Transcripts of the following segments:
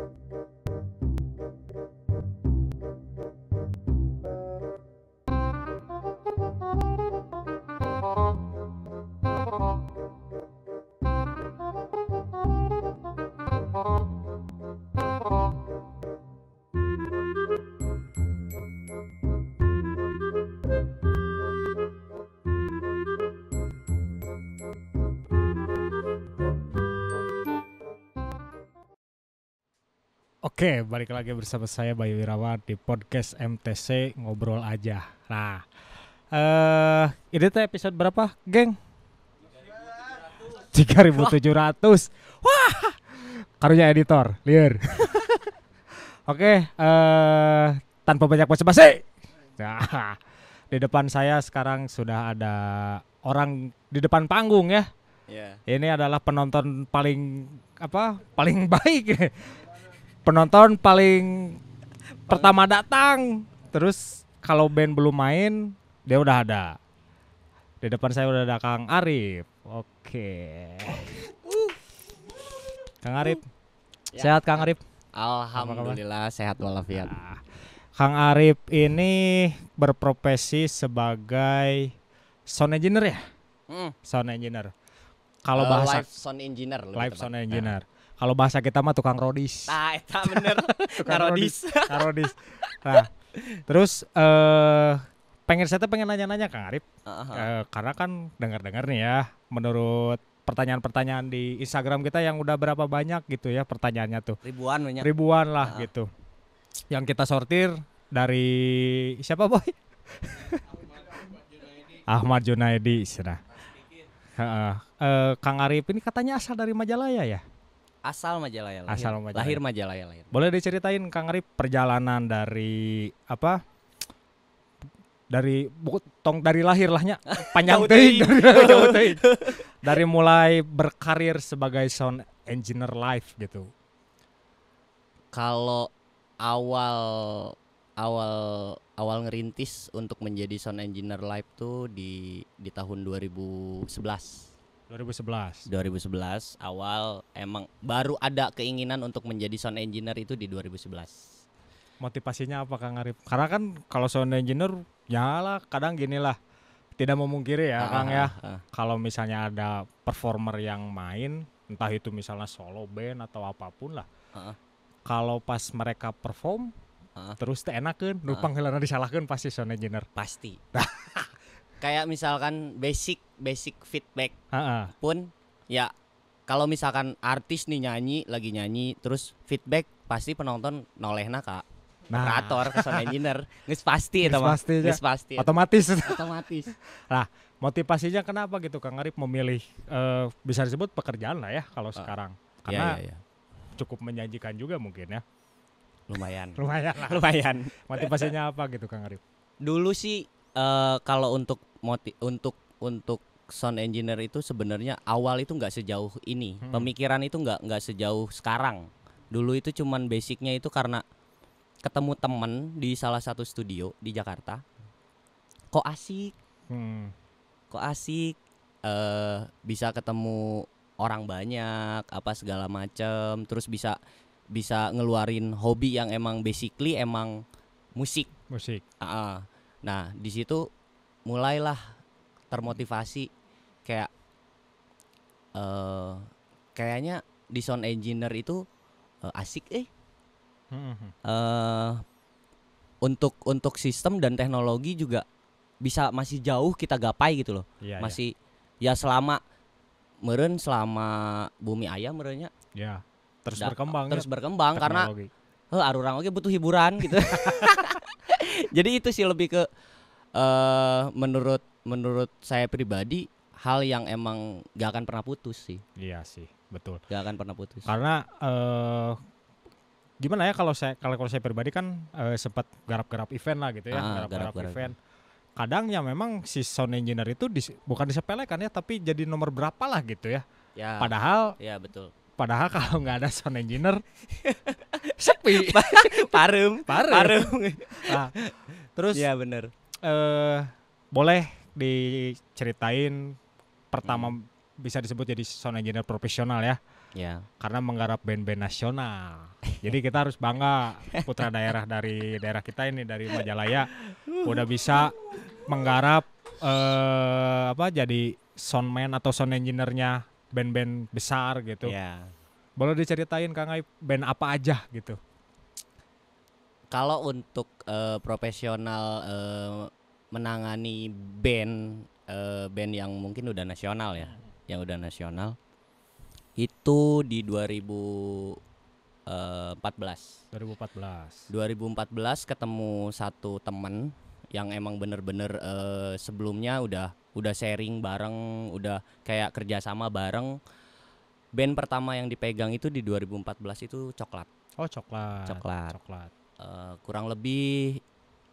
Thank you. Oke, balik lagi bersama saya Bayu Wirawan di podcast MTC ngobrol aja. Nah, eh uh, ini teh episode berapa, geng? 3700. Wah. Karunya editor, liar. Oke, eh uh, tanpa banyak basa-basi. Nah, di depan saya sekarang sudah ada orang di depan panggung ya. Yeah. Ini adalah penonton paling apa? Paling baik penonton paling pertama datang terus kalau band belum main dia udah ada di depan saya udah ada Kang Arif oke Kang Arif ya. sehat Kang Arif Alhamdulillah sehat walafiat nah, Kang Arif ini berprofesi sebagai sound engineer ya hmm. sound engineer kalau uh, bahasa live sound engineer live sound nah. engineer nah kalau bahasa kita mah tukang rodis. Nah, itu bener. tukang rodis. Tukang rodis. Nah, terus eh uh, pengen saya pengen nanya-nanya Kang Arif. Uh -huh. uh, eh, karena kan dengar-dengar nih ya, menurut pertanyaan-pertanyaan di Instagram kita yang udah berapa banyak gitu ya pertanyaannya tuh. Ribuan banyak. Ribuan lah uh -huh. gitu. Yang kita sortir dari siapa boy? Ahmad Junaidi, sudah. Uh, uh, Kang Arif ini katanya asal dari Majalaya ya? asal Majalaya lahir. Asal Majalaya. Lahir Majalaya lahir. Boleh diceritain Kang Arif perjalanan dari apa? Dari buku tong dari lahir lahnya panjang teuing dari, dari mulai berkarir sebagai sound engineer live gitu. Kalau awal awal awal ngerintis untuk menjadi sound engineer live tuh di di tahun 2011 2011. 2011 awal emang baru ada keinginan untuk menjadi sound engineer itu di 2011. Motivasinya apa Kang Arif? Karena kan kalau sound engineer ya lah kadang gini lah tidak memungkiri ya ah, Kang ah, ya. Ah, ah, Kalau misalnya ada performer yang main entah itu misalnya solo band atau apapun lah. Ah, ah. Kalau pas mereka perform ah. terus teenakeun nu ah. disalahkan pasti sound engineer. Pasti. kayak misalkan basic basic feedback uh-uh. pun ya kalau misalkan artis nih nyanyi lagi nyanyi terus feedback pasti penonton nolehna kak nah. operator engineer nggak pasti itu mah pasti, pasti otomatis otomatis lah motivasinya kenapa gitu kang Arif memilih uh, bisa disebut pekerjaan lah ya kalau uh, sekarang iya, karena iya, iya, cukup menjanjikan juga mungkin ya lumayan lumayan lah. lumayan motivasinya apa gitu kang Arif dulu sih uh, kalau untuk motif untuk untuk sound engineer itu sebenarnya awal itu nggak sejauh ini hmm. pemikiran itu nggak nggak sejauh sekarang dulu itu cuman basicnya itu karena ketemu temen di salah satu studio di Jakarta kok asik hmm. kok asik uh, bisa ketemu orang banyak apa segala macem terus bisa bisa ngeluarin hobi yang emang basically emang musik musik uh, nah di situ mulailah termotivasi kayak uh, kayaknya di sound engineer itu uh, asik eh uh, untuk untuk sistem dan teknologi juga bisa masih jauh kita gapai gitu loh yeah, iya. masih yeah. ya selama meren selama bumi ayam merenya iya, ya yeah. terus berkembang terus ya. berkembang teknologi. karena eh, arurang oke butuh hiburan gitu jadi itu sih lebih ke uh, menurut menurut saya pribadi hal yang emang gak akan pernah putus sih. Iya sih, betul. Gak akan pernah putus. Karena uh, gimana ya kalau saya kalau saya pribadi kan uh, sempat garap-garap event lah gitu ya, ah, garap-garap ah, event. Kadang ya memang si sound engineer itu dis, bukan disepelekan ya, tapi jadi nomor berapa lah gitu ya. Ya. Padahal. Ya betul. Padahal kalau nggak ada sound engineer sepi. parem. Parem. Nah, terus. ya benar uh, boleh diceritain pertama hmm. bisa disebut jadi sound engineer profesional ya. Ya. Karena menggarap band-band nasional. Jadi kita harus bangga putra daerah dari daerah kita ini dari Majalaya udah bisa menggarap uh, apa jadi soundman atau sound engineer-nya band-band besar gitu. Ya. Boleh diceritain Kang Aib band apa aja gitu kalau untuk uh, profesional uh, menangani band uh, band yang mungkin udah nasional ya, yang udah nasional itu di 2014. 2014. 2014 ketemu satu temen yang emang bener-bener uh, sebelumnya udah udah sharing bareng, udah kayak kerjasama bareng. Band pertama yang dipegang itu di 2014 itu coklat. Oh coklat. Coklat. Coklat. Eh, kurang lebih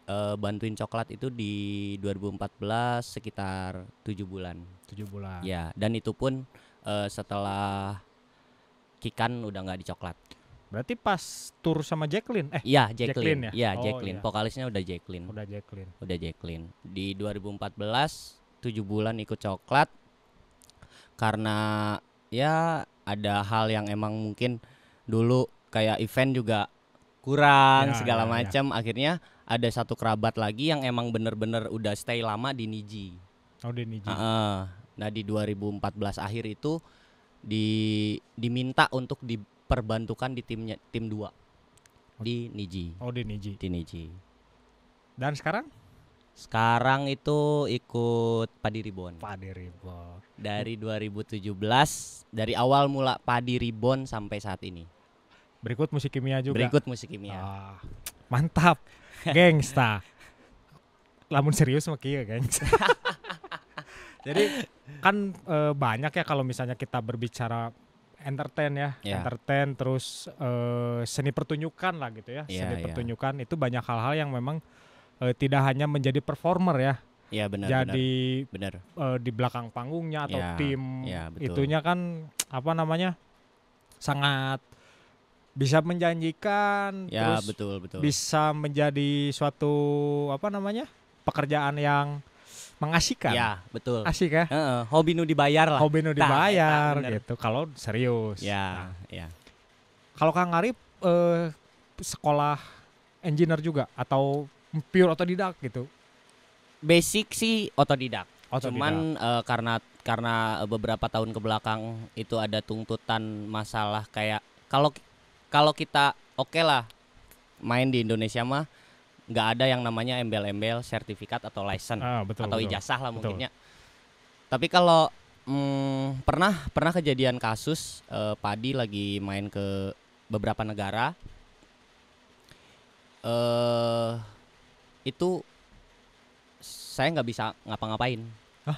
uh, bantuin coklat itu di 2014 sekitar tujuh bulan. Tujuh bulan. Ya, dan itu pun uh, setelah Kikan udah nggak di coklat. Berarti pas tur sama Jacqueline eh ya Jacqueline. Jacqueline ya. Iya, oh, Jacqueline. Iya. Vokalisnya udah Jacqueline. Udah Jacqueline. Udah Jacqueline. Di 2014 tujuh bulan ikut coklat karena ya ada hal yang emang mungkin dulu kayak event juga kurang ya, segala ya, ya. macam ya. akhirnya ada satu kerabat lagi yang emang bener-bener udah stay lama di Niji. Oh di Niji. Uh, uh, nah di 2014 akhir itu di diminta untuk diperbantukan di timnya tim dua oh. di Niji. Oh di Niji. Di Niji. Dan sekarang? Sekarang itu ikut Padi Ribon. Padi Ribon. Dari 2017 dari awal mula Padi Ribon sampai saat ini. Berikut musik kimia juga. Berikut musik kimia. Ah, mantap. Gangsta. Lamun serius mah kieu, gengs. Jadi kan e, banyak ya kalau misalnya kita berbicara entertain ya, yeah. entertain terus e, seni pertunjukan lah gitu ya. Yeah, seni yeah. pertunjukan itu banyak hal-hal yang memang e, tidak hanya menjadi performer ya. Iya benar. Jadi benar. Uh, di belakang panggungnya atau ya, tim ya, itunya kan apa namanya sangat bisa menjanjikan ya terus betul betul bisa menjadi suatu apa namanya pekerjaan yang mengasihkan ya betul asik ya e -e, hobi nu dibayar lah hobi nu dibayar nah, gitu kalau serius ya nah. ya kalau kang Arif eh, sekolah engineer juga atau pure otodidak gitu basic sih otodidak otodidak. cuman eh, karena karena beberapa tahun kebelakang itu ada tuntutan masalah kayak kalau kalau kita oke okay lah main di Indonesia mah nggak ada yang namanya embel-embel sertifikat atau license ah, betul, atau betul. ijazah lah mungkinnya. Tapi kalau hmm, pernah pernah kejadian kasus eh, padi lagi main ke beberapa negara eh itu saya nggak bisa ngapa-ngapain.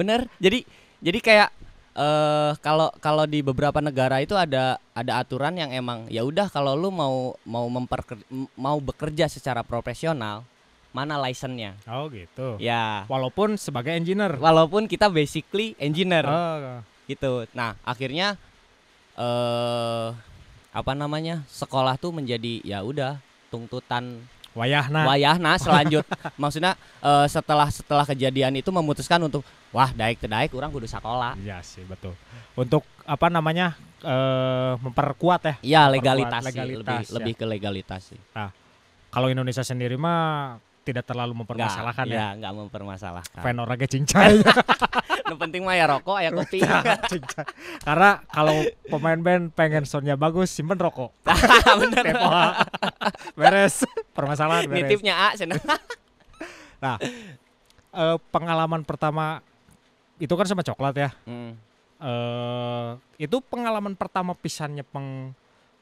Bener. Jadi jadi kayak uh, kalau kalau di beberapa negara itu ada ada aturan yang emang ya udah kalau lu mau mau memper mau bekerja secara profesional mana license-nya. Oh gitu. Ya. Walaupun sebagai engineer. Walaupun kita basically engineer. Oh. oh. Gitu. Nah, akhirnya eh apa namanya? sekolah tuh menjadi ya udah tuntutan wayahna wayahna selanjut maksudnya uh, setelah setelah kejadian itu memutuskan untuk wah daik daik orang kudu sekolah iya sih betul untuk apa namanya uh, memperkuat ya ya legalitas, legalitas lebih ya. lebih ke legalitas sih nah kalau Indonesia sendiri mah tidak terlalu mempermasalahkan gak, ya, ya nggak mempermasalahkan fan orang Yang penting mah ya rokok ya kopi. Karena kalau pemain band pengen soundnya bagus, simpen rokok. Ah, bener. Beres. Permasalahan beres. Nitipnya A senang. nah, eh, pengalaman pertama itu kan sama coklat ya. Hmm. Eh, itu pengalaman pertama pisannya peng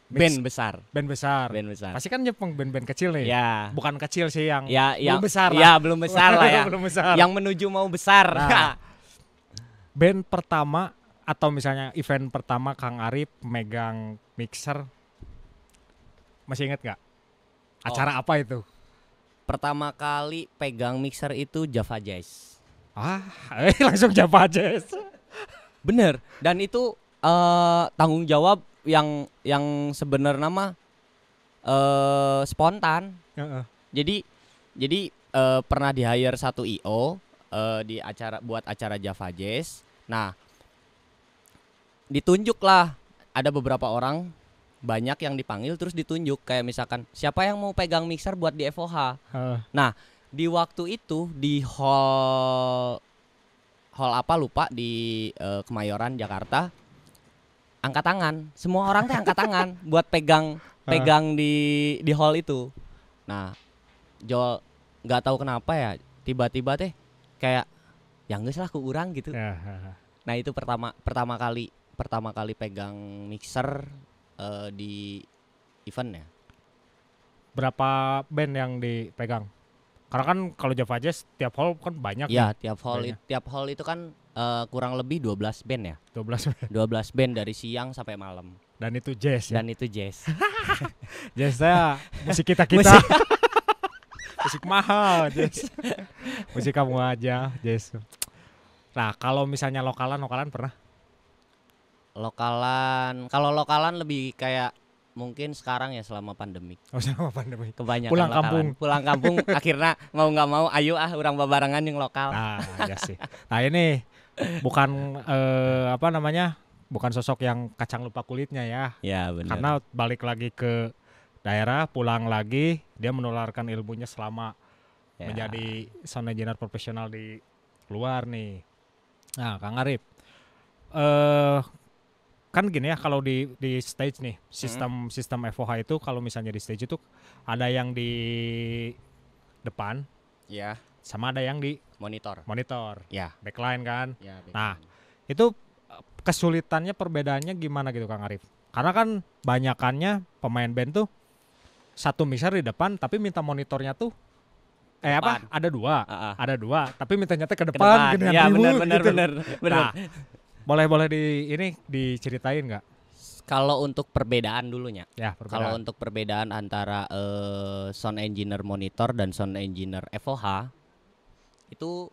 band besar. Band besar. Band besar. Pasti kan nyepeng band-band kecil nih. Ya. Bukan kecil sih yang ya, belum yang, besar lah. Ya, belum besar ya, lah ya. belum besar. Yang menuju mau besar. Nah, band pertama atau misalnya event pertama Kang Arif megang mixer masih inget nggak acara oh. apa itu pertama kali pegang mixer itu Java Jazz ah eh, langsung Java Jazz bener dan itu uh, tanggung jawab yang yang sebenarnya mah uh, spontan uh -uh. jadi jadi uh, pernah di hire satu io uh, di acara buat acara Java Jazz. Nah, ditunjuklah ada beberapa orang banyak yang dipanggil terus ditunjuk kayak misalkan siapa yang mau pegang mixer buat di FOH. Uh. Nah, di waktu itu di hall hall apa lupa di uh, Kemayoran Jakarta angkat tangan. Semua orang teh angkat tangan buat pegang pegang uh. di di hall itu. Nah, Joel nggak tahu kenapa ya tiba-tiba teh kayak yang nggak salah kurang gitu ya, nah itu pertama pertama kali pertama kali pegang mixer uh, di event ya berapa band yang dipegang karena kan kalau Java Jazz tiap hall kan banyak. Ya, nih, tiap hall it, tiap hall itu kan uh, kurang lebih 12 band ya. 12 band. 12 band dari siang sampai malam. Dan itu jazz ya? Dan ya? itu jazz. jazz saya musik kita-kita. musik mahal Jess musik kamu aja Jess nah kalau misalnya lokalan lokalan pernah lokalan kalau lokalan lebih kayak mungkin sekarang ya selama pandemi oh selama pandemi kebanyakan pulang lokalan. kampung pulang kampung akhirnya mau nggak mau ayo ah orang babarangan yang lokal nah ya sih nah ini bukan eh, apa namanya bukan sosok yang kacang lupa kulitnya ya. Ya benar. Karena balik lagi ke daerah pulang lagi dia menularkan ilmunya selama ya. menjadi sound engineer profesional di luar nih nah kang Arif uh, kan gini ya kalau di di stage nih sistem hmm. sistem FOH itu kalau misalnya di stage itu ada yang di depan ya sama ada yang di monitor monitor ya yeah. backline kan yeah, backline. nah itu eh, kesulitannya perbedaannya gimana gitu Kang Arif karena kan banyakannya pemain band tuh satu mixer di depan tapi minta monitornya tuh eh depan. apa ada dua uh -uh. ada dua tapi minta nyata ke depan, ke depan. ya benar benar gitu. benar nah, boleh boleh di ini diceritain nggak kalau untuk perbedaan dulunya ya kalau untuk perbedaan antara uh, sound engineer monitor dan sound engineer FOH itu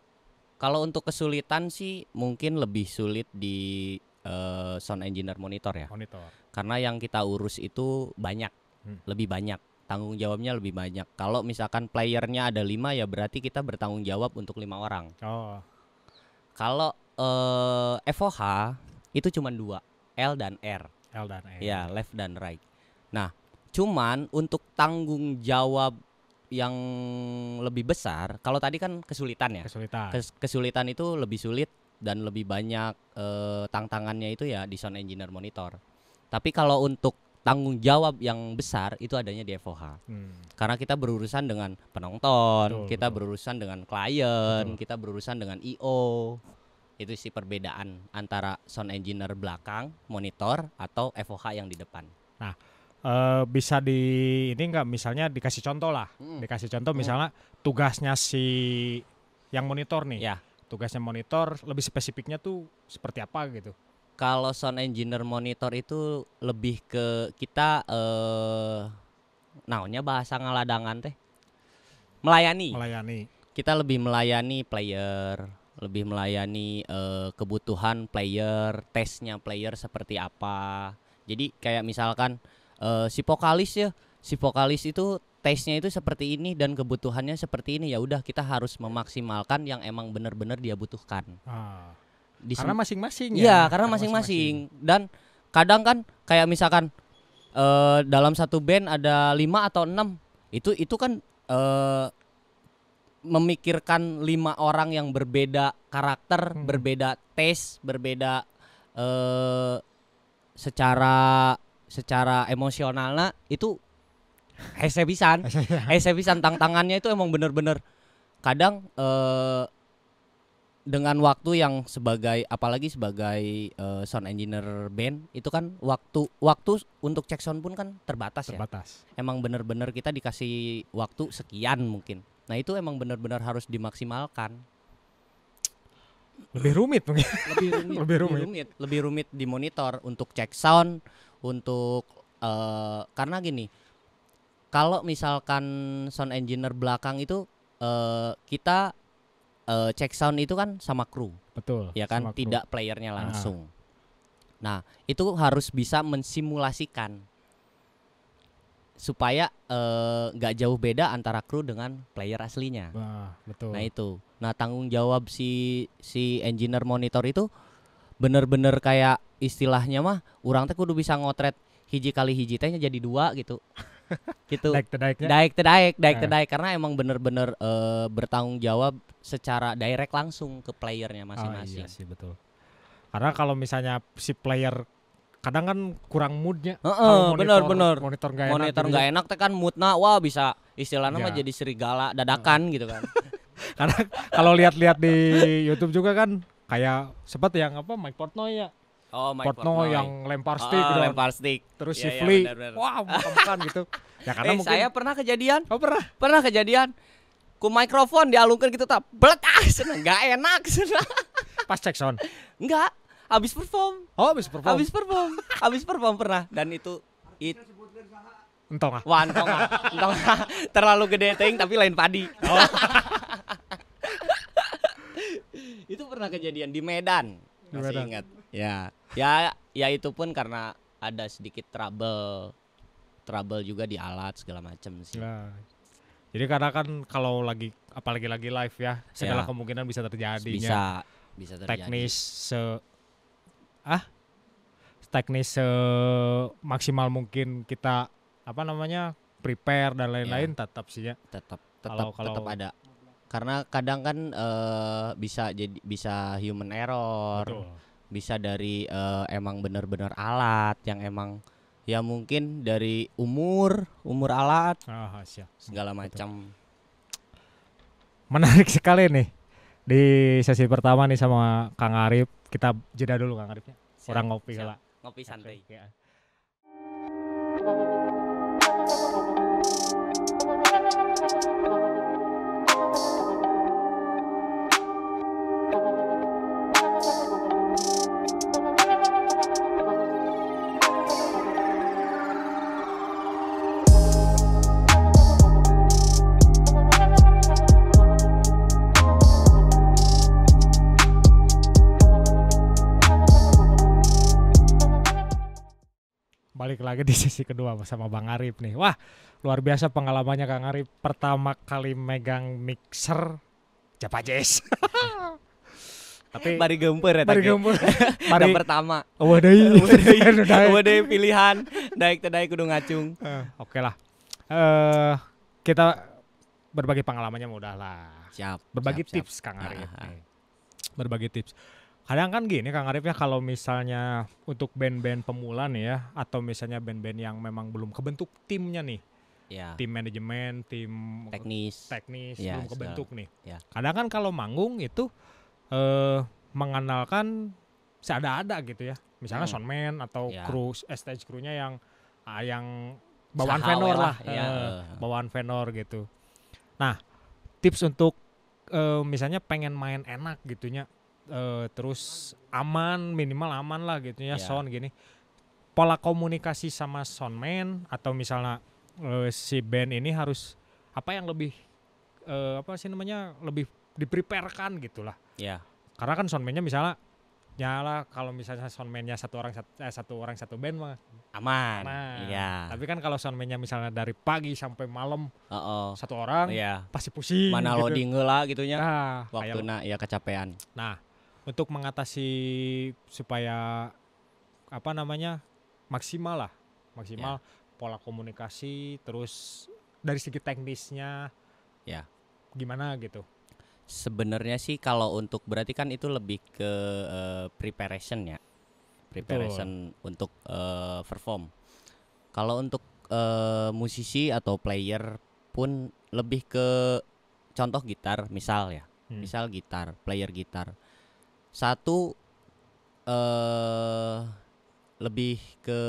kalau untuk kesulitan sih mungkin lebih sulit di uh, sound engineer monitor ya monitor karena yang kita urus itu banyak hmm. lebih banyak tanggung jawabnya lebih banyak. Kalau misalkan playernya ada lima ya berarti kita bertanggung jawab untuk lima orang. Oh. Kalau uh, eh, FOH itu cuma dua, L dan R. L dan R. Ya, left dan right. Nah, cuman untuk tanggung jawab yang lebih besar, kalau tadi kan kesulitan ya. Kesulitan. Kes kesulitan itu lebih sulit dan lebih banyak uh, tantangannya itu ya di sound engineer monitor. Tapi kalau untuk tanggung jawab yang besar itu adanya di FOH. Hmm. Karena kita berurusan dengan penonton, betul, kita betul. berurusan dengan klien, betul. kita berurusan dengan IO. Itu sih perbedaan antara sound engineer belakang, monitor atau FOH yang di depan. Nah, uh, bisa di ini enggak misalnya dikasih contoh lah. Hmm. Dikasih contoh hmm. misalnya tugasnya si yang monitor nih. Ya. Tugasnya monitor lebih spesifiknya tuh seperti apa gitu kalau sound engineer monitor itu lebih ke kita eh naunya bahasa ngaladangan teh melayani melayani kita lebih melayani player lebih melayani eh, kebutuhan player tesnya player seperti apa jadi kayak misalkan eh, si vokalis ya si vokalis itu tesnya itu seperti ini dan kebutuhannya seperti ini ya udah kita harus memaksimalkan yang emang benar-benar dia butuhkan ah di karena masing-masing iya, ya. Iya, karena masing-masing dan kadang kan kayak misalkan uh, dalam satu band ada lima atau enam itu itu kan uh, memikirkan lima orang yang berbeda karakter, hmm. berbeda taste, berbeda uh, secara secara emosionalnya itu hese pisan. hese iya. pisan tantangannya itu emang bener-bener kadang eh uh, dengan waktu yang sebagai apalagi sebagai uh, sound engineer band itu kan waktu waktu untuk cek sound pun kan terbatas, ya. terbatas. ya. Emang benar-benar kita dikasih waktu sekian mungkin. Nah itu emang benar-benar harus dimaksimalkan. Lebih rumit mungkin. Lebih rumit. lebih rumit. Lebih rumit. Lebih rumit di monitor untuk cek sound, untuk uh, karena gini, kalau misalkan sound engineer belakang itu uh, kita uh, check sound itu kan sama kru. Betul. Ya kan tidak kru. playernya ah. langsung. Nah. Nah, itu harus bisa mensimulasikan supaya eh, nggak uh, jauh beda antara kru dengan player aslinya. Nah, betul. Nah itu. Nah tanggung jawab si si engineer monitor itu bener-bener kayak istilahnya mah, orang teh kudu bisa ngotret hiji kali hiji tehnya jadi dua gitu. gitu daik terdaik, daik terdaik, daik nah. tedaik terdaik karena emang bener-bener uh, bertanggung jawab secara direct langsung ke playernya ah, masing-masing oh, iya sih betul karena kalau misalnya si player kadang kan kurang moodnya uh, uh, monitor, bener bener monitor nggak enak monitor gitu nggak ya. enak tekan mood moodnya wah bisa istilahnya mah iya. jadi serigala dadakan uh. gitu kan karena kalau lihat-lihat di YouTube juga kan kayak sempat yang apa Mike Portnoy ya Oh, Mike Portnoy, Portnoy yang lempar ah, stick, oh, lempar stick. terus yeah, si iya, Flea, wah wow, bukan gitu. Ya karena eh, mungkin saya pernah kejadian. Oh pernah. Pernah kejadian. Ku mikrofon dialungkan gitu tak belak ah seneng Gak enak seneng. Pas cek sound. Enggak, habis perform. Oh, habis perform. Habis perform. habis perform pernah dan itu it Entong ah. Wah, entong ah. Entong ah. Terlalu gede ting tapi lain padi. Oh. itu pernah kejadian di Medan. Masih di Medan. ingat ya ya ya itu pun karena ada sedikit trouble trouble juga di alat segala macam sih ya. jadi karena kan kalau lagi apalagi lagi live ya segala ya. kemungkinan bisa terjadi bisa bisa terjadi teknis se ah teknis se maksimal mungkin kita apa namanya prepare dan lain-lain ya. tetap sih ya tetap tetap kalau, tetap ada karena kadang kan uh, bisa jadi bisa human error Betul bisa dari uh, emang bener-bener alat yang emang ya mungkin dari umur umur alat ah, siap. segala macam menarik sekali nih di sesi pertama nih sama Kang Arif kita jeda dulu Kang Arifnya kurang orang ngopi lah ngopi santai okay, ya. lagi di sisi kedua bersama Bang Arif nih. Wah, luar biasa pengalamannya Kang Arif pertama kali megang mixer Japa Jazz. Tapi bari gempur ya tadi. gempur. bari pertama. Wadai. Wadai. Wadai pilihan daik teh kudu ngacung. Uh, Oke okay lah. Eh uh, kita berbagi pengalamannya mudah lah. Siap. Berbagi siap, tips siap. Kang ah, Arif. Ah, ah. Berbagi tips kadang kan gini Kang Arif ya kalau misalnya untuk band-band pemula nih ya atau misalnya band-band yang memang belum kebentuk timnya nih Ya. tim manajemen, tim teknis, teknis ya, belum kebentuk nih. Ya. Kadang kan kalau manggung itu eh, mengenalkan seada-ada gitu ya. Misalnya hmm. soundman atau ya. kru eh, stage krunya yang ah, yang bawaan vendor venor lah, lah. Ya. Eh, bawaan vendor gitu. Nah, tips untuk Uh, misalnya pengen main enak gitunya uh, terus aman minimal aman lah gitu ya yeah. sound gini pola komunikasi sama soundman atau misalnya uh, si band ini harus apa yang lebih uh, apa sih namanya lebih dipreparekan gitulah ya yeah. karena kan soundmannya misalnya nyala kalau misalnya soundmannya satu orang satu, eh, satu orang satu band mah aman iya tapi kan kalau soundmannya misalnya dari pagi sampai malam uh -oh. satu orang iya. pasti pusing mana gitu. loading lah gitunya nah, waktu nah ya kecapean nah untuk mengatasi supaya apa namanya maksimal lah maksimal yeah. pola komunikasi terus dari segi teknisnya ya yeah. gimana gitu sebenarnya sih kalau untuk berarti kan itu lebih ke uh, preparation ya preparation Betul. untuk uh, perform kalau untuk uh, musisi atau player pun lebih ke contoh gitar misal ya hmm. misal gitar player gitar satu uh, lebih ke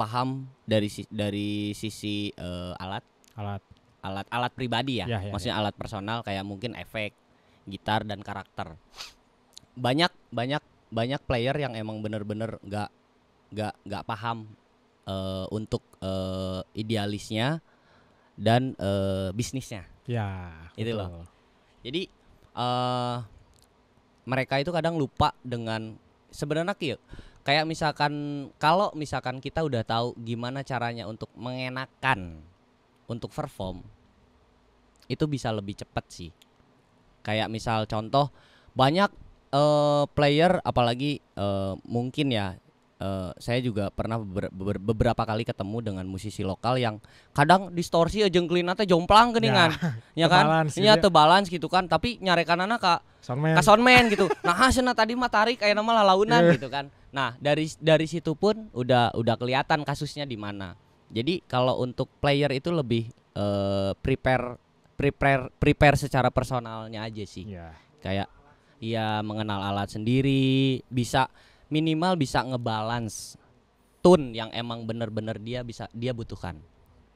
paham dari dari sisi uh, alat alat alat alat pribadi ya, ya, ya maksudnya ya. alat personal kayak mungkin efek gitar dan karakter banyak banyak banyak player yang emang bener-bener nggak -bener nggak nggak paham uh, untuk uh, idealisnya dan uh, bisnisnya ya itu loh jadi uh, mereka itu kadang lupa dengan sebenarnya kayak kayak misalkan kalau misalkan kita udah tahu gimana caranya untuk mengenakan hmm. untuk perform itu bisa lebih cepat sih kayak misal contoh banyak uh, player apalagi uh, mungkin ya uh, saya juga pernah beber, beber, beberapa kali ketemu dengan musisi lokal yang kadang distorsi aja kelina teh jomplang geningan ya, ya kan nya tebalans gitu, iya, ya. gitu kan tapi nyarekanana ka soundman ka soundman gitu nah ah, sana tadi mah tarik kayak nama launan yeah. gitu kan nah dari dari situ pun udah udah kelihatan kasusnya di mana jadi kalau untuk player itu lebih uh, prepare prepare prepare secara personalnya aja sih yeah. kayak ya mengenal alat sendiri bisa minimal bisa ngebalance tune yang emang bener-bener dia bisa dia butuhkan.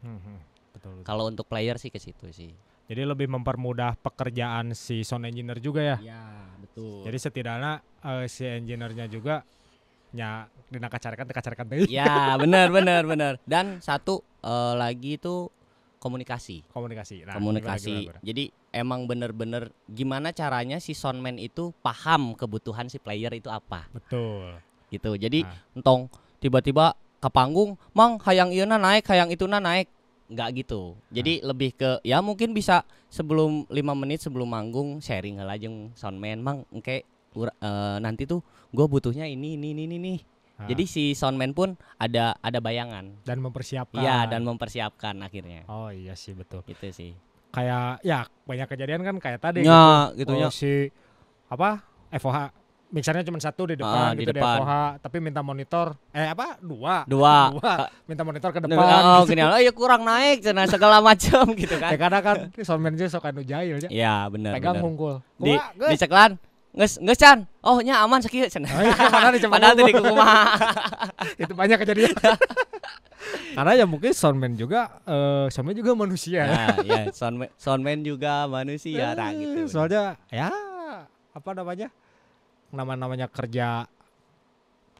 Hmm, hmm, betul. betul. Kalau untuk player sih ke situ sih. Jadi lebih mempermudah pekerjaan si sound engineer juga ya. Iya, betul. Jadi setidaknya uh, si engineernya juga nya dina tekacarakan tekacarekan Iya, benar benar benar. Dan satu uh, lagi itu komunikasi. Komunikasi. Nah, komunikasi. Gimana, gimana, gimana. Jadi emang bener-bener gimana caranya si soundman itu paham kebutuhan si player itu apa. Betul. Gitu. Jadi nah. entong tiba-tiba ke panggung, "Mang, hayang na naik, hayang na naik." Enggak gitu. Jadi nah. lebih ke ya mungkin bisa sebelum lima menit sebelum manggung sharing lah jeung soundman, "Mang, engke uh, nanti tuh gue butuhnya ini ini ini ini jadi si soundman pun ada ada bayangan dan mempersiapkan. Iya, dan mempersiapkan akhirnya. Oh iya sih betul. Itu sih. Kayak ya banyak kejadian kan kayak tadi ya, gitu. gitu oh, ya. si apa? FOH mixernya cuma satu di depan ah, gitu di depan. FOH, tapi minta monitor eh apa dua dua, dua. minta monitor ke depan oh gitu. gini oh ya kurang naik cina segala macam gitu kan ya karena kan soundman juga sok anu jahil ya iya, benar pegang bener. hungkul di, di ceklan nges nges can oh nya aman sakit Chan oh, iya, iya, padahal tadi rumah. itu banyak kejadian karena ya mungkin soundman juga uh, eh, soundman juga manusia nah, ya, ya soundman soundman juga manusia eh, nah, gitu soalnya ya apa namanya nama-namanya kerja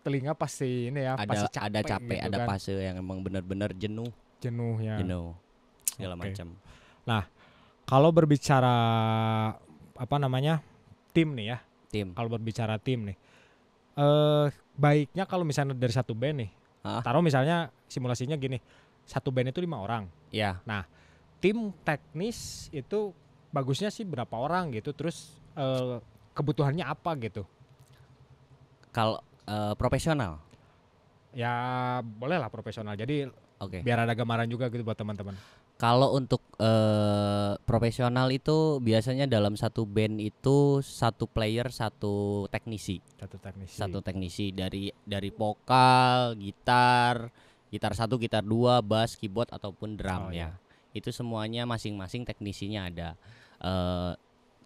telinga pasti ini ya ada pasti capek ada capek gitu ada kan. fase yang emang benar-benar jenuh jenuh ya jenuh segala okay. macam nah kalau berbicara apa namanya tim nih ya. Tim. Kalau berbicara tim nih. Eh baiknya kalau misalnya dari satu band nih. Huh? Taruh misalnya simulasinya gini. Satu band itu lima orang. Iya. Nah, tim teknis itu bagusnya sih berapa orang gitu. Terus eh, kebutuhannya apa gitu. Kalau eh, profesional. Ya, bolehlah profesional. Jadi Okay. Biar ada gambaran juga gitu buat teman-teman. Kalau untuk uh, profesional itu biasanya dalam satu band itu satu player satu teknisi. Satu teknisi. Satu teknisi dari dari vokal, gitar, gitar satu, gitar dua, bass, keyboard ataupun drum oh, ya. Iya. Itu semuanya masing-masing teknisinya ada. Uh,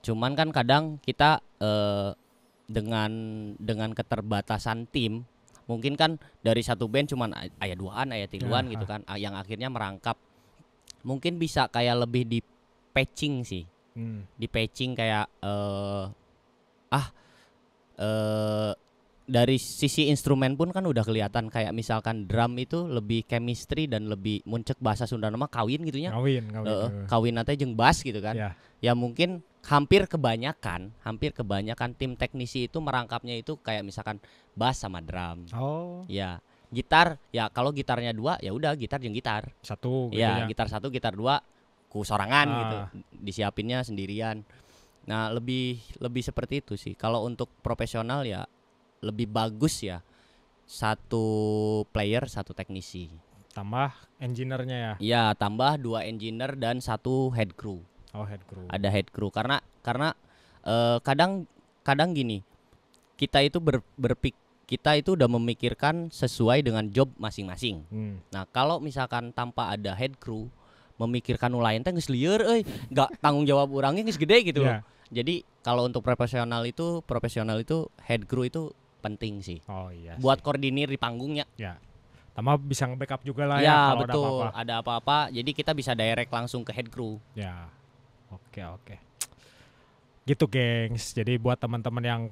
cuman kan kadang kita uh, dengan dengan keterbatasan tim mungkin kan dari satu band cuman ayah duaan ayah tiluan ya, gitu ah. kan ah, yang akhirnya merangkap mungkin bisa kayak lebih di patching sih hmm. di patching kayak uh, ah uh, dari sisi instrumen pun kan udah kelihatan kayak misalkan drum itu lebih chemistry dan lebih muncek bahasa Sunda nama kawin gitunya kawin kawin uh, kawin nanti jeng bass gitu kan yeah. ya mungkin hampir kebanyakan hampir kebanyakan tim teknisi itu merangkapnya itu kayak misalkan bass sama drum oh ya gitar ya kalau gitarnya dua ya udah gitar yang gitar satu ya, ya gitar satu gitar dua ku sorangan gitu. ah. gitu disiapinnya sendirian nah lebih lebih seperti itu sih kalau untuk profesional ya lebih bagus ya satu player satu teknisi tambah enginernya ya ya tambah dua engineer dan satu head crew oh head crew ada head crew karena karena uh, kadang kadang gini kita itu ber, berpik kita itu udah memikirkan sesuai dengan job masing-masing. Hmm. Nah, kalau misalkan tanpa ada head crew memikirkan nulain teh geus lieur euy, enggak tanggung jawab orangnya geus gede gitu yeah. Iya. Jadi kalau untuk profesional itu profesional itu head crew itu penting sih. Oh iya. Sih. Buat koordinir di panggungnya. Ya. Sama bisa nge-backup juga lah ya, ya kalau betul. ada apa-apa. Jadi kita bisa direct langsung ke head crew. Ya. Oke, oke. Gitu, gengs. Jadi buat teman-teman yang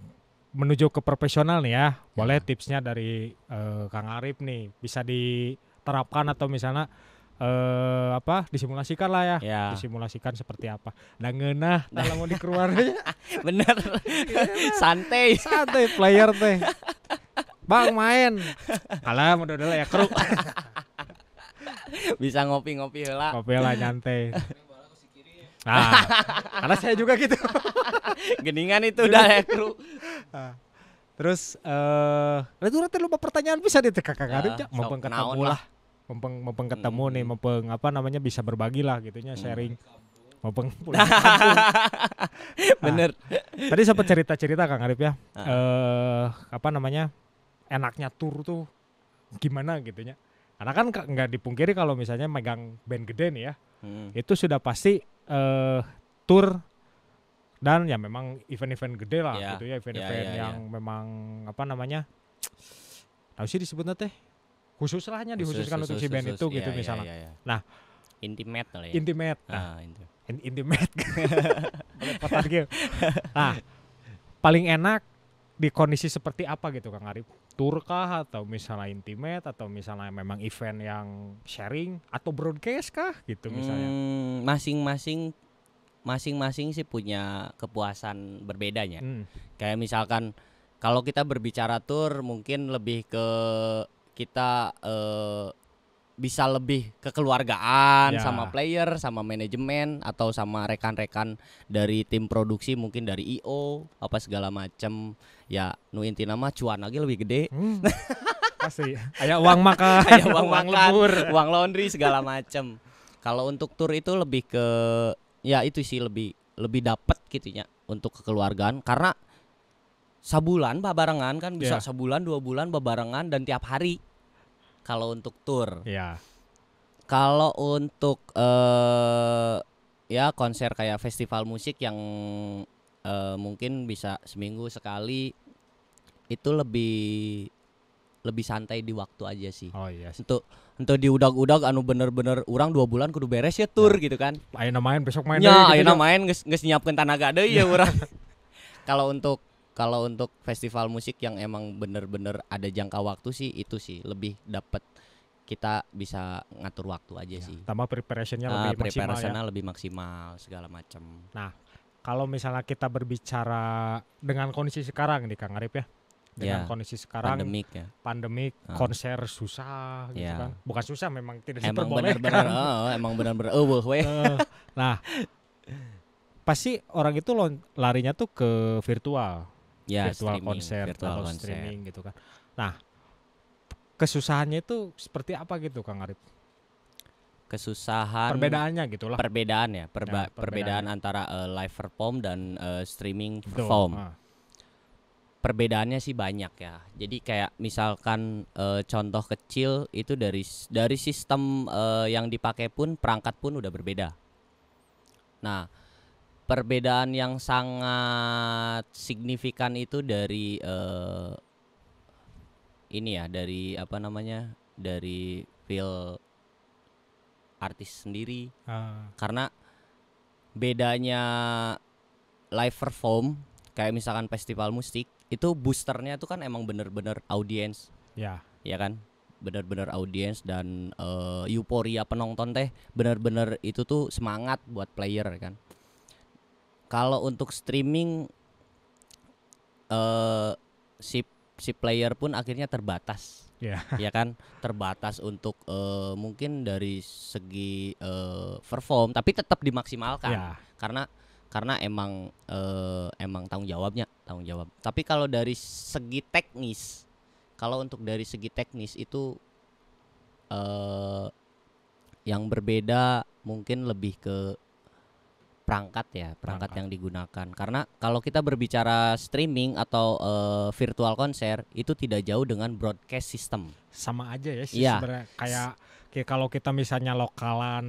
menuju ke profesional nih ya, iya. boleh tipsnya dari uh, Kang Arif nih bisa diterapkan atau misalnya uh, apa disimulasikan lah ya. ya. Disimulasikan seperti apa. Dan nah, ngenah nah. mau dikeluarnya. Bener. Iya, Santai. Santai player teh. Bang main. Alah udah ya keruk. bisa ngopi-ngopi lah. Ngopi lah nyantai. Nah, karena saya juga gitu. Geningan itu udah gitu. ya kru. Ah. terus eh uh, itu lupa pertanyaan bisa di TKK ya, mau pengen ketemu lah. Mempeng, mempeng ketemu hmm. nih, mempeng apa namanya bisa berbagi lah gitu nya hmm. sharing. Mempeng pulang Bener. Ah. tadi sempat cerita-cerita Kang Arif ya. Ah. Eh uh, apa namanya? Enaknya tur tuh gimana gitu gitunya. Karena kan nggak dipungkiri kalau misalnya megang band gede nih ya hmm. itu sudah pasti uh, tour dan ya memang event-event gede lah yeah. gitu ya event-event yeah, yeah, yang yeah. memang apa namanya tahu sih disebutnya teh khusus lah hanya dikhususkan untuk si band itu gitu yeah, ya, misalnya yeah, yeah. nah intimate lah ya intimate nah, ah, intimate intimate gitu. nah paling enak di kondisi seperti apa gitu Kang Arif? Tour kah atau misalnya intimate atau misalnya memang event yang sharing atau broadcast kah gitu misalnya? masing hmm, masing-masing masing-masing sih punya kepuasan berbedanya. Hmm. Kayak misalkan kalau kita berbicara tour mungkin lebih ke kita eh, bisa lebih kekeluargaan ya. sama player, sama manajemen atau sama rekan-rekan dari tim produksi mungkin dari IO apa segala macam ya nu inti nama cuan lagi lebih gede hmm. pasti ada uang makan ada uang, uang makan lebur. uang laundry segala macem kalau untuk tour itu lebih ke ya itu sih lebih lebih dapat gitunya untuk kekeluargaan karena sebulan barengan kan bisa yeah. sebulan dua bulan barengan dan tiap hari kalau untuk tour. Ya. Kalau untuk uh, ya konser kayak festival musik yang uh, mungkin bisa seminggu sekali itu lebih lebih santai di waktu aja sih. Oh iya. Yes. Untuk untuk diudag-udag anu bener-bener orang dua bulan kudu beres ya tur ya. gitu kan. Ayo main besok main. Ya, ayo gitu main nggak nyiapkan nyiapkeun tenaga deh ya orang. kalau untuk kalau untuk festival musik yang emang bener-bener ada jangka waktu sih itu sih lebih dapat kita bisa ngatur waktu aja ya, sih. Tambah preparationnya uh, lebih ya. lebih maksimal segala macam. Nah, kalau misalnya kita berbicara dengan kondisi sekarang nih Kang Arif ya dengan yeah. kondisi sekarang pandemik ya pandemik uh. konser susah gitu yeah. kan bukan susah memang tidak emang benar-benar kan? oh, oh, emang benar-benar oh, weh. Eh, nah pasti orang itu larinya tuh ke virtual yeah, ya, virtual konser virtual atau streaming gitu kan nah kesusahannya itu seperti apa gitu Kang Arif kesusahan perbedaannya gitulah perbedaan ya, perba ya, perbedaan, antara uh, live perform dan uh, streaming perform Duh, ah. uh. perbedaannya sih banyak ya jadi kayak misalkan uh, contoh kecil itu dari dari sistem uh, yang dipakai pun perangkat pun udah berbeda nah perbedaan yang sangat signifikan itu dari uh, ini ya dari apa namanya dari feel artis sendiri uh. karena bedanya live perform kayak misalkan festival musik itu boosternya tuh kan emang bener-bener audiens ya ya kan bener-bener audiens dan uh, euforia penonton teh bener-bener itu tuh semangat buat player kan kalau untuk streaming uh, si si player pun akhirnya terbatas yeah. ya iya kan terbatas untuk uh, mungkin dari segi uh, perform tapi tetap dimaksimalkan yeah. karena karena emang uh, emang tanggung jawabnya tanggung jawab tapi kalau dari segi teknis kalau untuk dari segi teknis itu uh, yang berbeda mungkin lebih ke perangkat ya perangkat Perangkat. yang digunakan karena kalau kita berbicara streaming atau eh, virtual konser itu tidak jauh dengan broadcast system sama aja ya sih ya. sebenarnya kayak kayak kalau kita misalnya lokalan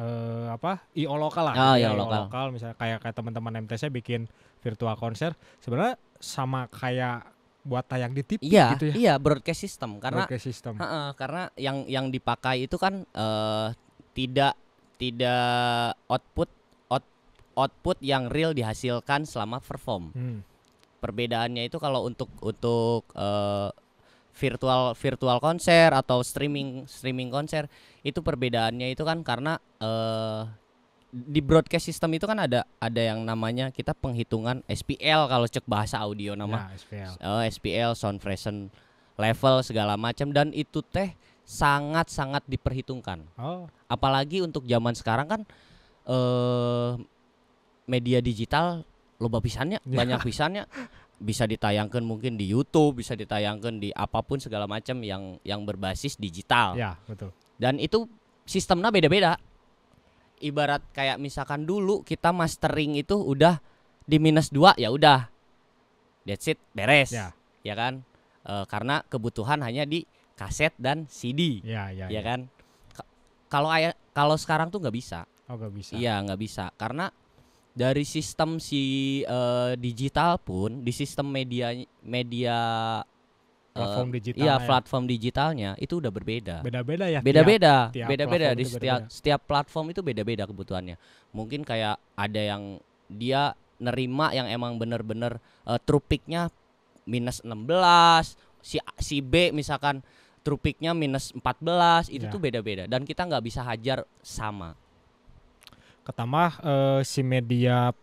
eh, apa io lokal lah Oh, IO IO lokal. misalnya kayak kayak teman-teman MTC bikin virtual konser sebenarnya sama kayak buat tayang di TV iya gitu ya iya broadcast system karena broadcast system uh, karena yang yang dipakai itu kan eh tidak tidak output output yang real dihasilkan selama perform. Hmm. Perbedaannya itu kalau untuk untuk uh, virtual virtual konser atau streaming streaming konser itu perbedaannya itu kan karena uh, di broadcast system itu kan ada ada yang namanya kita penghitungan SPL kalau cek bahasa audio nama ya, SPL. Uh, eh, SPL sound freshen level segala macam dan itu teh sangat sangat diperhitungkan. Oh. Apalagi untuk zaman sekarang kan uh, media digital loba pisannya ya. banyak pisannya bisa ditayangkan mungkin di YouTube bisa ditayangkan di apapun segala macam yang yang berbasis digital ya betul dan itu sistemnya beda-beda ibarat kayak misalkan dulu kita mastering itu udah di minus dua ya udah that's it beres ya, ya kan e, karena kebutuhan hanya di kaset dan CD ya, ya ya, ya, kan kalau kalau sekarang tuh nggak bisa oh nggak bisa iya nggak bisa karena dari sistem si uh, digital pun di sistem media media eh, platform uh, digital iya ya. digitalnya itu udah berbeda beda-beda ya beda-beda beda-beda di setiap beda setiap platform itu beda-beda kebutuhannya mungkin kayak ada yang dia nerima yang emang bener-bener uh, trupiknya minus 16 si si B misalkan trupiknya minus 14 itu ya. tuh beda-beda dan kita nggak bisa hajar sama ketambah uh, si media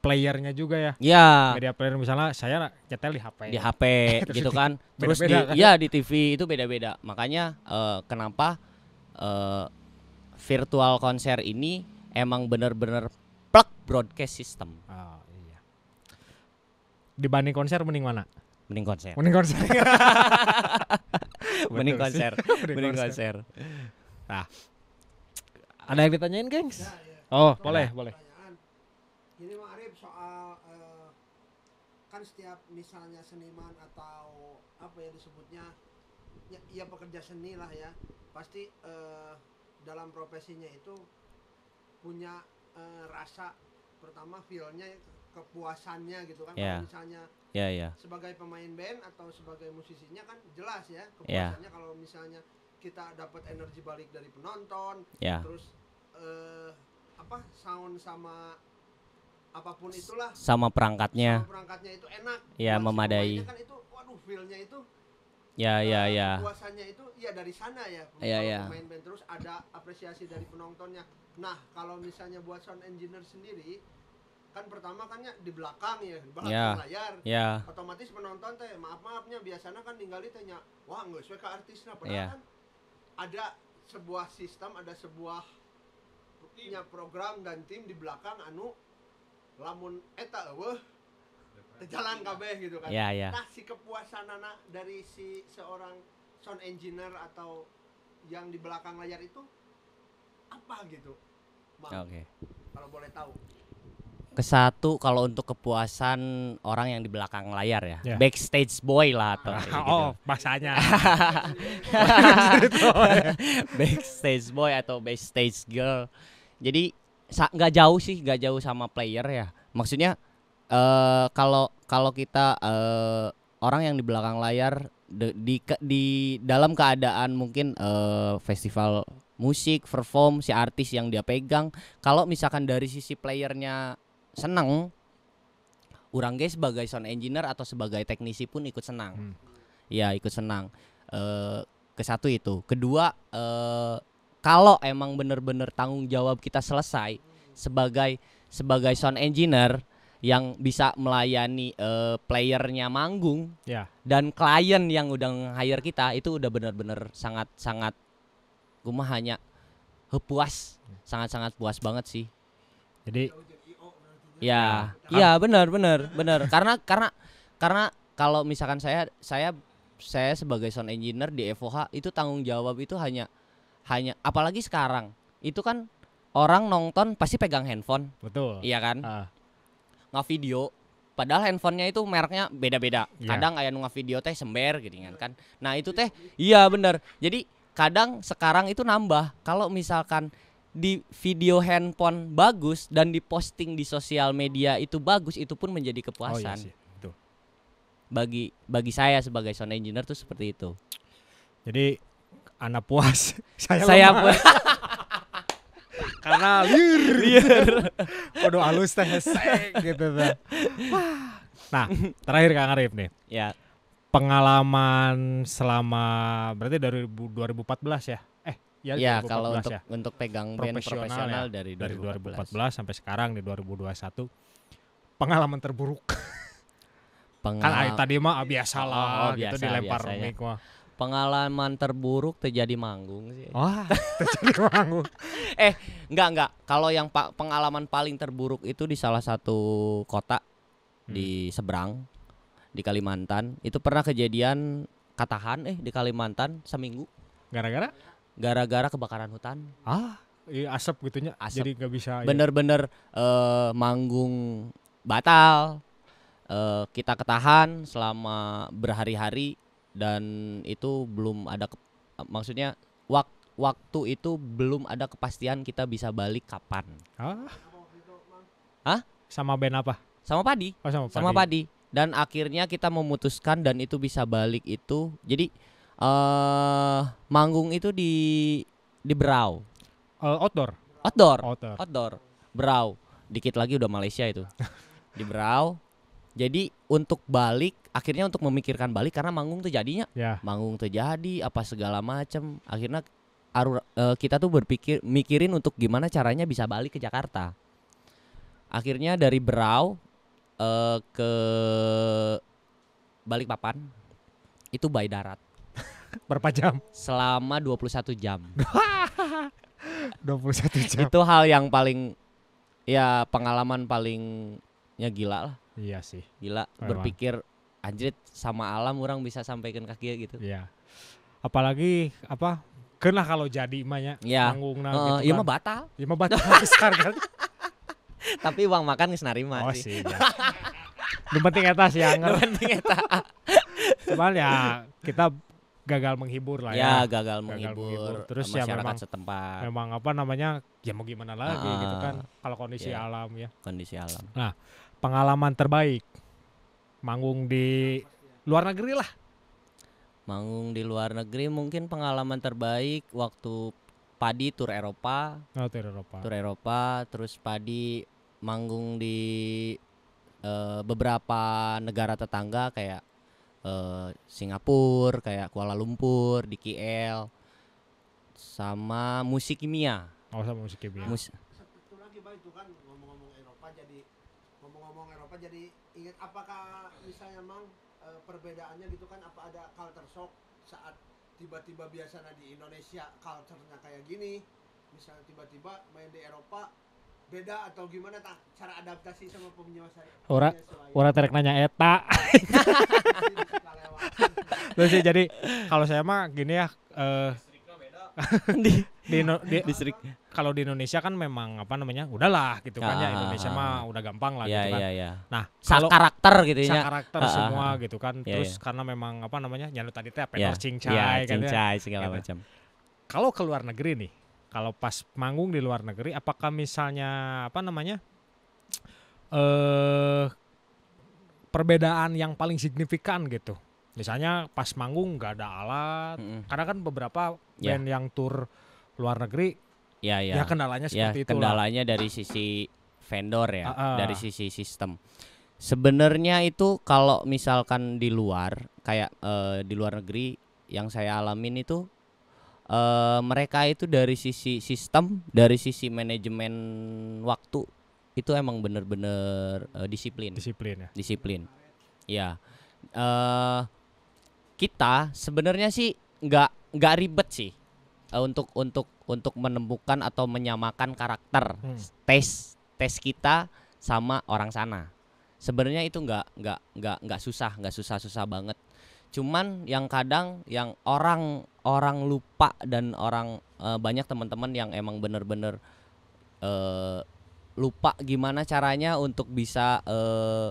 playernya juga ya. Iya. Media player misalnya saya nyetel di HP. Di HP gitu kan. Terus beda -beda, di kan? ya di iya, TV itu beda-beda. Makanya uh, kenapa uh, virtual konser ini emang bener-bener plug broadcast system. Oh, iya. Dibanding konser mending mana? Mending konser. Mending konser. mending konser. mending konser. Nah, ada yang ditanyain, gengs? Ya, ya. Oh, boleh, boleh. Ini Bang Arif soal uh, kan setiap misalnya seniman atau apa yang disebutnya ya, ya pekerja seni lah ya pasti uh, dalam profesinya itu punya uh, rasa pertama feelnya kepuasannya gitu kan yeah. misalnya yeah, yeah. sebagai pemain band atau sebagai musisinya kan jelas ya, ya. kepuasannya yeah. kalau misalnya kita dapat energi balik dari penonton yeah. terus uh, apa sound sama apapun itulah sama perangkatnya sama perangkatnya itu enak ya Masih memadai kan itu waduh feelnya itu ya uh, ya ya itu ya dari sana ya ya ya main band terus ada apresiasi dari penontonnya nah kalau misalnya buat sound engineer sendiri kan pertama kan ya di belakang ya di belakang yeah. layar yeah. otomatis penonton teh maaf maafnya biasanya kan ninggali tehnya wah nggak sesuai ke artisnya padahal yeah. kan ada sebuah sistem ada sebuah punya program dan tim di belakang anu lamun eta eueuh jalan kabeh gitu kan. Yeah, yeah. Nah, si kepuasan anak dari si seorang sound engineer atau yang di belakang layar itu apa gitu? Bang, okay. kalau boleh tahu. Kesatu kalau untuk kepuasan orang yang di belakang layar ya, yeah. backstage boy lah atau oh, gitu. bahasanya. backstage boy atau backstage girl. Jadi nggak jauh sih, nggak jauh sama player ya. Maksudnya eh, kalau uh, kalau kita uh, orang yang di belakang layar di di, di dalam keadaan mungkin uh, festival musik, perform si artis yang dia pegang. Kalau misalkan dari sisi playernya senang, orang guys sebagai sound engineer atau sebagai teknisi pun ikut senang hmm. ya ikut senang e, ke satu itu kedua e, kalau emang bener-bener tanggung jawab kita selesai sebagai sebagai sound engineer yang bisa melayani uh, playernya manggung yeah. dan klien yang udah hire kita itu udah bener-bener sangat sangat gue mah hanya puas hmm. sangat sangat puas banget sih jadi Ya, iya benar benar benar. karena karena karena kalau misalkan saya saya saya sebagai sound engineer di FOH itu tanggung jawab itu hanya hanya apalagi sekarang itu kan orang nonton pasti pegang handphone. Betul. Iya kan? Uh. Ah. Nggak video padahal handphonenya itu mereknya beda-beda. Yeah. Kadang ayah nunggu video teh sember gitu kan, kan. Nah, itu teh iya benar. Jadi kadang sekarang itu nambah kalau misalkan di video handphone bagus dan diposting di sosial media itu bagus itu pun menjadi kepuasan. Oh, iya sih. Itu. Bagi bagi saya sebagai sound engineer tuh seperti itu. Jadi anak puas saya saya puas. Karena liur, liur. Kodo halus teh gitu tuh. Nah, terakhir Kang Arif nih. Ya. Pengalaman selama berarti dari 2014 ya? ya, ya kalau untuk ya. untuk pegang band profesional, profesional ya, dari 2014. dari 2014 sampai sekarang di 2021 pengalaman terburuk Pengal kan ah, tadi mah ah, biasa oh, oh, gitu, biasa, gitu dilempar biasa, ya. mic mah pengalaman terburuk terjadi manggung sih. Wah, terjadi manggung. eh, enggak enggak. Kalau yang pa pengalaman paling terburuk itu di salah satu kota hmm. di seberang di Kalimantan. Itu pernah kejadian katahan eh di Kalimantan seminggu. Gara-gara? gara-gara kebakaran hutan. Ah, iya asap gitunya. Asep. Jadi nggak bisa. Iya. Bener-bener ya. uh, manggung batal. Uh, kita ketahan selama berhari-hari dan itu belum ada ke, maksudnya wak, waktu itu belum ada kepastian kita bisa balik kapan. ah Hah? Sama band apa? Sama Padi. Oh, sama Padi. Sama Padi. Dan akhirnya kita memutuskan dan itu bisa balik itu. Jadi uh, manggung itu di di Berau. Uh, outdoor. Outdoor. Outdoor. Outdoor. Berau. Dikit lagi udah Malaysia itu. di Berau. Jadi untuk balik akhirnya untuk memikirkan balik karena manggung tuh jadinya. Yeah. Manggung tuh jadi apa segala macam. Akhirnya arur, uh, eh, kita tuh berpikir mikirin untuk gimana caranya bisa balik ke Jakarta. Akhirnya dari Berau uh, ke Balikpapan itu by darat Berapa jam? Selama 21 jam. 21 jam. Itu hal yang paling ya pengalaman palingnya gila lah. Iya sih. Gila Memang. berpikir anjrit sama alam orang bisa sampaikan kaki gitu. Iya. Apalagi apa? Kena kalau jadi emaknya ya. panggung nah, uh, gitu Iya kan. mah batal. Iya mah batal besar kan. Tapi uang makan geus narima oh, sih. sih penting eta sih yang. penting eta. Ya, Cuman ya kita gagal menghibur lah ya. Ya, gagal, gagal menghibur, menghibur. Terus ya memang setempat. Memang apa namanya? Ya mau gimana lagi ah, gitu kan kalau kondisi ya, alam ya. Kondisi alam. Nah, pengalaman terbaik manggung di luar negeri lah. Manggung di luar negeri mungkin pengalaman terbaik waktu Padi tur Eropa. Oh, tur Eropa. Tur Eropa, terus Padi manggung di uh, beberapa negara tetangga kayak uh, Singapura kayak Kuala Lumpur di KL sama musik kimia oh sama musik kimia Mus satu lagi bang itu kan ngomong-ngomong Eropa jadi ngomong-ngomong Eropa jadi ingat apakah misalnya mang e, perbedaannya gitu kan apa ada culture shock saat tiba-tiba biasanya di Indonesia culturenya nya kayak gini misalnya tiba-tiba main di Eropa beda atau gimana tak cara adaptasi sama saya orang iya, orang terek nanya eta lu sih jadi kalau saya mah gini ya uh, di di, di distrik kalau di Indonesia kan memang apa namanya udahlah gitu kan ya ah, Indonesia ah, mah ah. udah gampang lah iya, gitu kan. Ya, Nah, kalau karakter gitu ya. karakter semua gitu kan. Terus karena memang apa namanya nyalut tadi teh penor cincai, ya, iya, kan. Ya. Cincai segala gitu. macam. Kalau ke luar negeri nih kalau pas manggung di luar negeri apakah misalnya apa namanya eh perbedaan yang paling signifikan gitu misalnya pas manggung nggak ada alat mm -hmm. karena kan beberapa yeah. yang tour luar negeri ya yeah, yeah. ya kendalanya ya, seperti yeah, itu kendalanya dari sisi vendor ya uh -uh. dari sisi sistem sebenarnya itu kalau misalkan di luar kayak uh, di luar negeri yang saya alamin itu uh, mereka itu dari sisi sistem, dari sisi manajemen waktu itu emang bener-bener uh, disiplin. Disiplin ya. Disiplin. Ya. Uh, kita sebenarnya sih nggak nggak ribet sih uh, untuk untuk untuk menemukan atau menyamakan karakter hmm. tes tes kita sama orang sana. Sebenarnya itu nggak nggak nggak nggak susah nggak susah susah banget cuman yang kadang yang orang orang lupa dan orang uh, banyak teman-teman yang emang bener-bener uh, lupa gimana caranya untuk bisa uh, eh,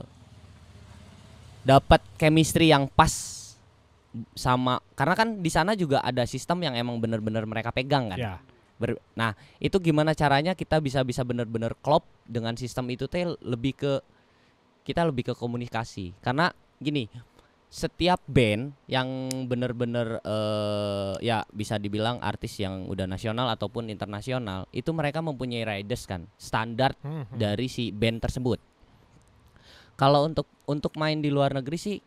dapat chemistry yang pas sama karena kan di sana juga ada sistem yang emang bener-bener mereka pegang kan. Yeah. Ber, nah itu gimana caranya kita bisa bisa bener-bener klop dengan sistem itu teh lebih ke kita lebih ke komunikasi karena gini setiap band yang benar-benar uh, eh, ya bisa dibilang artis yang udah nasional ataupun internasional itu mereka mempunyai riders kan standar mm hmm. dari si band tersebut. Kalau untuk untuk main di luar negeri sih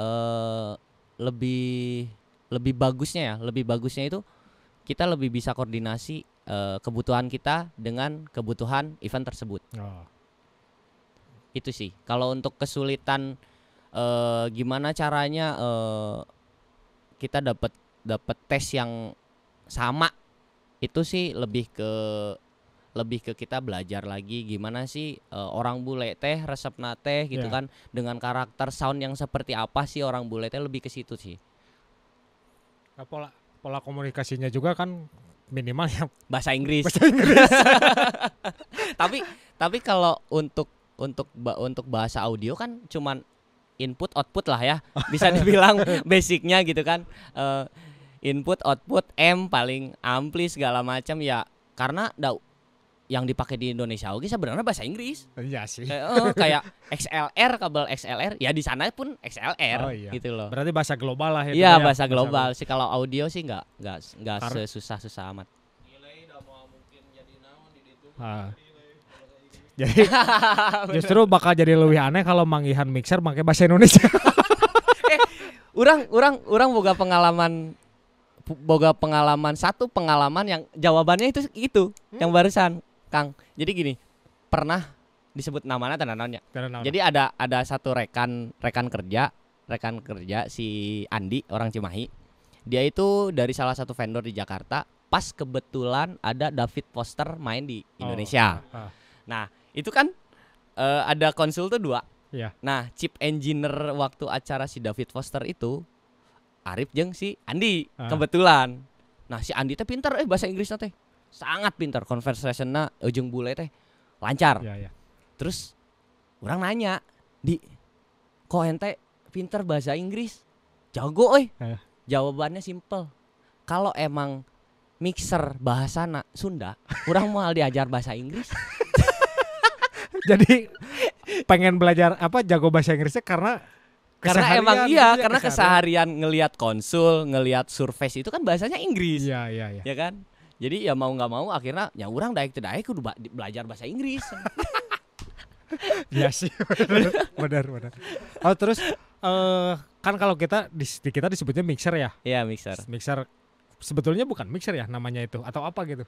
uh, lebih lebih bagusnya ya lebih bagusnya itu kita lebih bisa koordinasi uh, kebutuhan kita dengan kebutuhan event tersebut. Oh. Itu sih kalau untuk kesulitan uh, gimana caranya uh, kita dapat dapat tes yang sama itu sih lebih ke lebih ke kita belajar lagi gimana sih uh, orang bule teh resep nate gitu yeah. kan dengan karakter sound yang seperti apa sih orang bule teh lebih ke situ sih nah, pola pola komunikasinya juga kan minimal yang bahasa Inggris bahasa Inggris tapi tapi kalau untuk untuk untuk bahasa audio kan cuman input output lah ya bisa dibilang basicnya gitu kan uh, input output M paling ampli segala macam ya karena da, yang dipakai di Indonesia oke sebenarnya bahasa Inggris iya sih eh, eh, kayak XLR kabel XLR ya di sana pun XLR oh, iya. gitu loh berarti bahasa global lah iya, ya iya bahasa global sih kalau audio sih nggak nggak nggak sesusah susah amat nilai mungkin jadi di Jadi justru bakal jadi lebih aneh kalau manggihan mixer pakai bahasa Indonesia. eh, orang orang orang boga pengalaman boga pengalaman satu pengalaman yang jawabannya itu itu hmm. yang barusan Kang. Jadi gini, pernah disebut namanya tanda namanya. Jadi ada ada satu rekan rekan kerja rekan kerja si Andi orang Cimahi. Dia itu dari salah satu vendor di Jakarta. Pas kebetulan ada David Foster main di oh, Indonesia. Oh. Ah. Nah itu kan uh, ada konsul tuh dua. Iya. Nah, chip engineer waktu acara si David Foster itu Arif jeng si Andi ah. kebetulan. Nah, si Andi teh pintar eh bahasa Inggris teh. Sangat pintar conversationnya ujung bule teh lancar. Iya, iya. Terus orang nanya, "Di, kok ente pintar bahasa Inggris? Jago eh." Jawabannya simple. Kalau emang mixer bahasana Sunda, kurang mau diajar bahasa Inggris. jadi pengen belajar apa jago bahasa Inggrisnya karena karena emang gitu iya, ya, karena keseharian, keseharian ngelihat konsul, ngelihat surface itu kan bahasanya Inggris. Iya, iya, iya. Ya kan? Jadi ya mau nggak mau akhirnya ya orang daik tidak kudu belajar bahasa Inggris. Iya sih, benar benar. Oh terus uh, kan kalau kita di kita disebutnya mixer ya? Iya mixer. Mixer sebetulnya bukan mixer ya namanya itu atau apa gitu?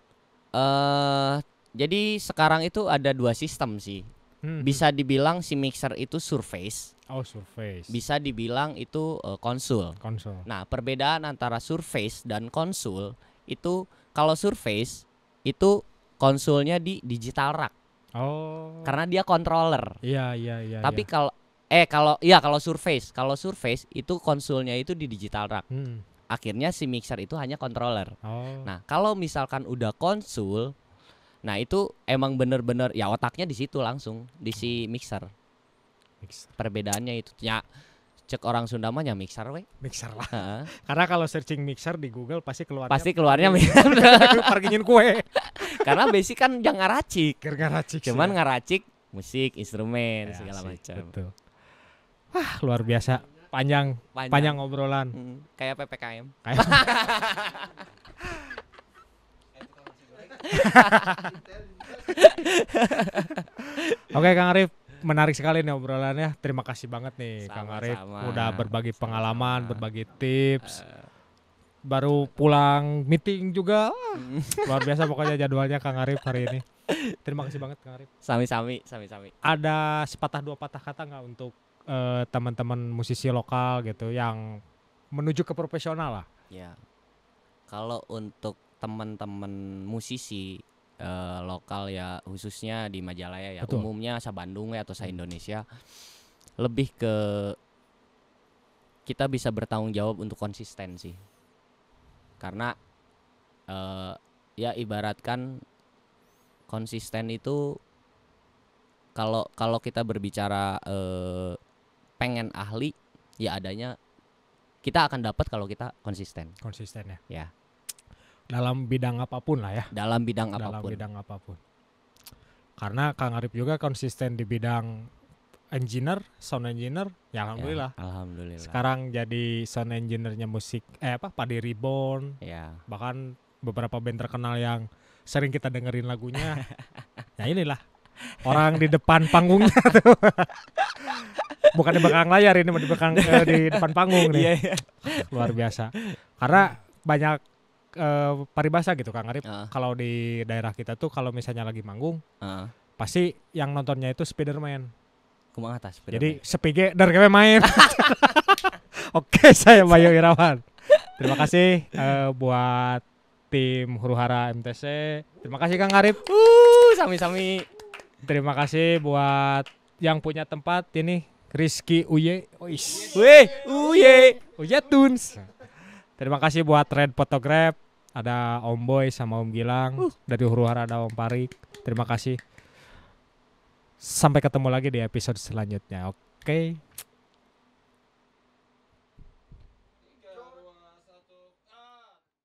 Eh uh, jadi sekarang itu ada dua sistem sih. Hmm. Bisa dibilang si mixer itu surface. Oh, surface. Bisa dibilang itu uh, konsul. Konsul. Nah, perbedaan antara surface dan konsul itu kalau surface itu konsulnya di digital rack. Oh. Karena dia controller. Iya, iya, iya. Tapi ya. kalau eh kalau ya kalau surface, kalau surface itu konsulnya itu di digital rack. Hmm. Akhirnya si mixer itu hanya controller. Oh. Nah, kalau misalkan udah konsul Nah itu emang bener-bener ya otaknya di situ langsung di si hmm. mixer. mixer. Perbedaannya itu ya cek orang Sunda mah ya mixer we. Mixer lah. Uh-huh. Karena kalau searching mixer di Google pasti keluar Pasti keluarnya mixer. kue. Karena basic kan jangan ngaracik. ngaracik. Cuman sih. ngaracik musik, instrumen ya, segala macam. Betul. Wah, luar biasa. Panjang panjang, panjang obrolan. Hmm, kayak PPKM. Kayak Oke Kang Arif, menarik sekali nih obrolannya. Terima kasih banget nih sama, Kang Arif sama. udah berbagi pengalaman, eh. berbagi tips. Eh. baru pulang meeting juga. Luar biasa pokoknya jadwalnya Kang Arif hari ini. Terima kasih banget Kang Arif. Sami-sami, sami-sami. Ada sepatah dua patah kata nggak untuk uh, teman-teman musisi lokal gitu yang menuju ke profesional lah? Ya. Kalau untuk teman-teman musisi uh, lokal ya khususnya di Majalaya ya Betul. umumnya sa Bandung ya atau sa Indonesia lebih ke kita bisa bertanggung jawab untuk konsisten karena uh, ya ibaratkan konsisten itu kalau kalau kita berbicara uh, pengen ahli ya adanya kita akan dapat kalau kita konsisten konsisten ya ya dalam bidang apapun lah ya dalam bidang apapun dalam bidang apapun karena Kang Arif juga konsisten di bidang engineer, sound engineer, ya, ya alhamdulillah. Ya, alhamdulillah. Sekarang jadi sound engineernya musik eh apa Padi Reborn. Ya. Bahkan beberapa band terkenal yang sering kita dengerin lagunya. ya inilah orang di depan panggungnya tuh. Bukan di belakang layar ini di belakang eh, di depan panggung iya, nih. Iya. Luar biasa. Karena banyak Eh, paribasa gitu Kang Arif. Uh. Kalau di daerah kita tuh kalau misalnya lagi manggung, uh. pasti yang nontonnya itu Spiderman. Kumaha atas Spiderman. Jadi sepige dari kami main. Oke, saya Bayu Irawan. Terima kasih uh, buat tim Huru-Hara MTC. Terima kasih Kang Arif. Uh, sami-sami. Terima kasih buat yang punya tempat ini Rizky Uye. Wih, Uye, Uye Tunes. Terima kasih buat Red Photograph ada Om Boy sama Om Gilang uh. dari Huru Hara ada Om Parik terima kasih sampai ketemu lagi di episode selanjutnya oke okay?